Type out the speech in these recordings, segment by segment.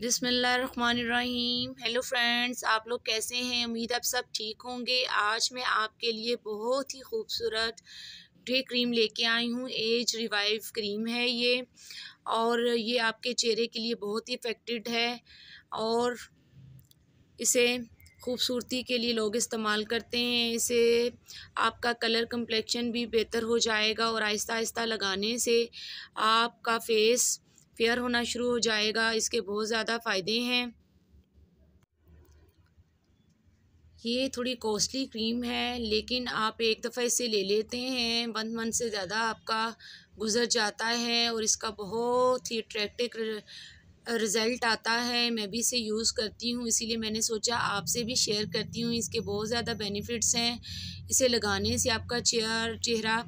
बिसमीम hello friends आप लोग कैसे हैं उम्मीद आप सब ठीक होंगे आज मैं आपके लिए बहुत ही खूबसूरत डे क्रीम लेके आई हूँ एज रिवाइव क्रीम है ये और ये आपके चेहरे के लिए बहुत ही इफ़ेक्टिड है और इसे खूबसूरती के लिए लोग इस्तेमाल करते हैं इसे आपका कलर कम्प्लेक्शन भी बेहतर हो जाएगा और आहिस्ता आहिस्ता लगाने से आपका फेस फेयर होना शुरू हो जाएगा इसके बहुत ज़्यादा फ़ायदे हैं ये थोड़ी कॉस्टली क्रीम है लेकिन आप एक दफ़ा इसे ले लेते हैं वन मंथ से ज़्यादा आपका गुज़र जाता है और इसका बहुत ही अट्रैक्टिव रिज़ल्ट आता है मैं भी इसे यूज़ करती हूँ इसीलिए मैंने सोचा आपसे भी शेयर करती हूँ इसके बहुत ज़्यादा बेनिफिट्स हैं इसे लगाने से आपका चेयर चेहरा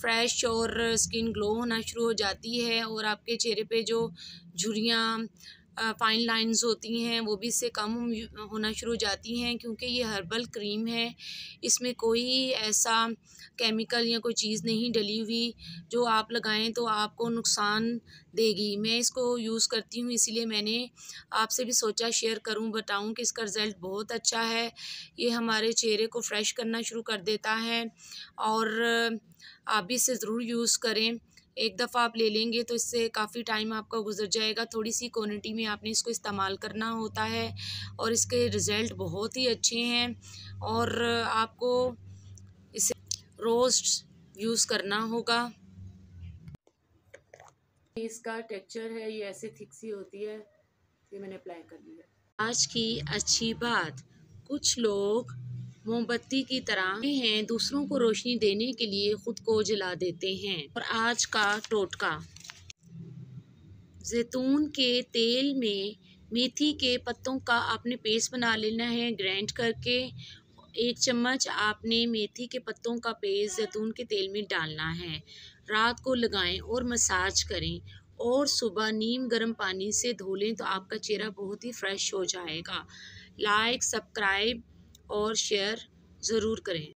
फ्रेश और स्किन ग्लो होना शुरू हो जाती है और आपके चेहरे पे जो झुरियाँ फाइन लाइंस होती हैं वो भी इससे कम होना शुरू हो जाती हैं क्योंकि ये हर्बल क्रीम है इसमें कोई ऐसा केमिकल या कोई चीज़ नहीं डली हुई जो आप लगाएं तो आपको नुकसान देगी मैं इसको यूज़ करती हूँ इसीलिए मैंने आपसे भी सोचा शेयर करूँ बताऊँ कि इसका रिज़ल्ट बहुत अच्छा है ये हमारे चेहरे को फ्रेश करना शुरू कर देता है और आप भी इसे ज़रूर यूज़ करें एक दफ़ा आप ले लेंगे तो इससे काफ़ी टाइम आपका गुजर जाएगा थोड़ी सी क्वान्टिटी में आपने इसको इस्तेमाल करना होता है और इसके रिज़ल्ट बहुत ही अच्छे हैं और आपको इसे रोस्ट यूज़ करना होगा इसका टेक्चर है ये ऐसे थिक सी होती है ये मैंने अप्लाई कर दिया आज की अच्छी बात कुछ लोग मोमबत्ती की तरह हैं दूसरों को रोशनी देने के लिए खुद को जला देते हैं और आज का टोटका जैतून के तेल में मेथी के पत्तों का आपने पेस्ट बना लेना है ग्राइंड करके एक चम्मच आपने मेथी के पत्तों का पेस्ट जैतून के तेल में डालना है रात को लगाएं और मसाज करें और सुबह नीम गर्म पानी से धो लें तो आपका चेहरा बहुत ही फ्रेश हो जाएगा लाइक सब्सक्राइब और शेयर ज़रूर करें